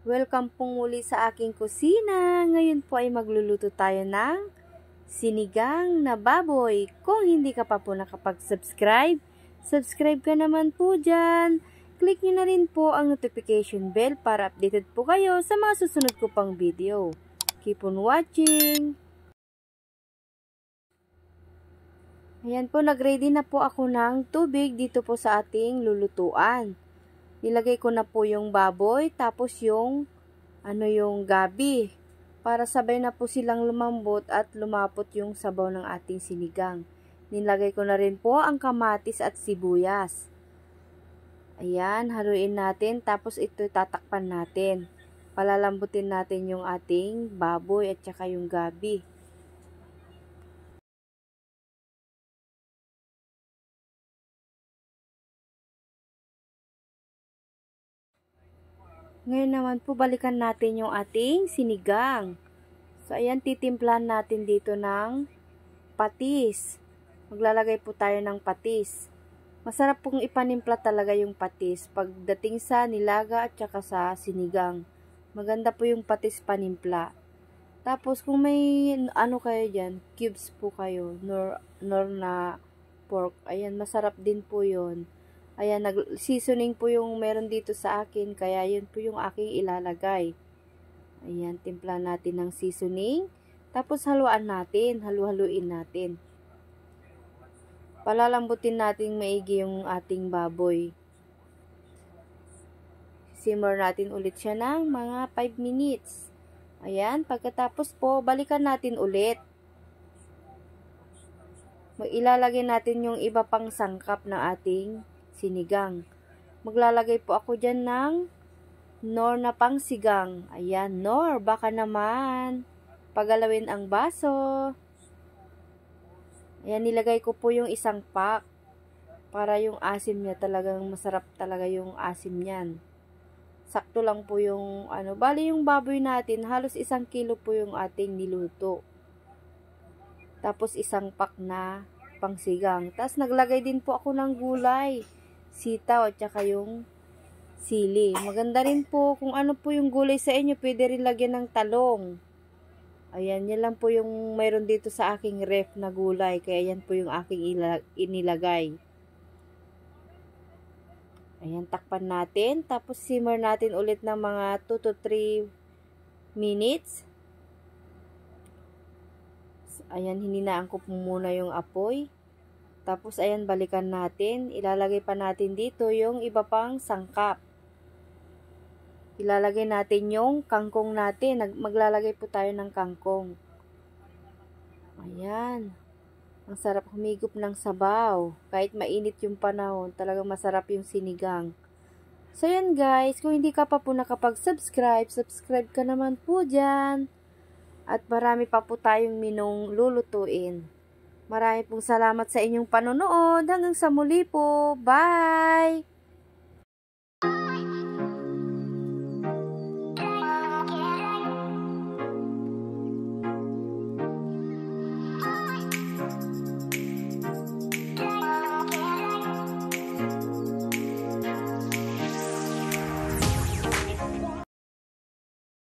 Welcome pong muli sa aking kusina. Ngayon po ay magluluto tayo ng sinigang na baboy. Kung hindi ka pa po nakapag-subscribe, subscribe ka naman po dyan. Click nyo na rin po ang notification bell para updated po kayo sa mga susunod ko pang video. Keep on watching! Ayan po, nagready na po ako ng tubig dito po sa ating lulutuan. Nilagay ko na po yung baboy, tapos yung, ano yung gabi. Para sabay na po silang lumambot at lumapot yung sabaw ng ating sinigang. Nilagay ko na rin po ang kamatis at sibuyas. Ayan, haluin natin, tapos ito tatakpan natin. Palalambutin natin yung ating baboy at saka yung gabi. Ngayon naman po, balikan natin yung ating sinigang. So, ayan, titimplan natin dito ng patis. Maglalagay po tayo ng patis. Masarap pong ipanimpla talaga yung patis pagdating sa nilaga at saka sa sinigang. Maganda po yung patis panimpla. Tapos, kung may ano kayo dyan, cubes po kayo, nor, nor na pork. Ayan, masarap din po yon Ayan, nag-seasoning po yung meron dito sa akin. Kaya yun po yung aking ilalagay. Ayan, timpla natin ng seasoning. Tapos haluan natin. Halu-haluin natin. Palalambutin natin maigi yung ating baboy. Simmer natin ulit siya ng mga 5 minutes. Ayan, pagkatapos po, balikan natin ulit. Ilalagay natin yung iba pang sangkap na ating sinigang. Maglalagay po ako dyan ng nor na pang sigang. Ayan, nor, baka naman. Pagalawin ang baso. Ayan, nilagay ko po yung isang pack para yung asim niya talagang masarap talaga yung asim niyan. Sakto lang po yung ano, bali yung baboy natin, halos isang kilo po yung ating niluto. Tapos isang pack na pangsigang. Tapos naglagay din po ako ng gulay sitaw at saka yung sili. Maganda rin po kung ano po yung gulay sa inyo, pwede rin lagyan ng talong. Ayan, yan lang po yung mayroon dito sa aking ref na gulay. Kaya yan po yung aking inilagay. Ayan, takpan natin. Tapos simmer natin ulit ng mga 2 to 3 minutes. Ayan, hininaan ko po muna yung apoy. Tapos ayan, balikan natin. Ilalagay pa natin dito yung iba pang sangkap. Ilalagay natin yung kangkong natin. Maglalagay po tayo ng kangkong. Ayan. Ang sarap humigop ng sabaw. Kahit mainit yung panahon, talagang masarap yung sinigang. So, yan guys. Kung hindi ka pa po nakapag-subscribe, subscribe ka naman po dyan. At marami pa po tayong minong lulutuin. Marami pong salamat sa inyong panonood. Hanggang sa muli po. Bye!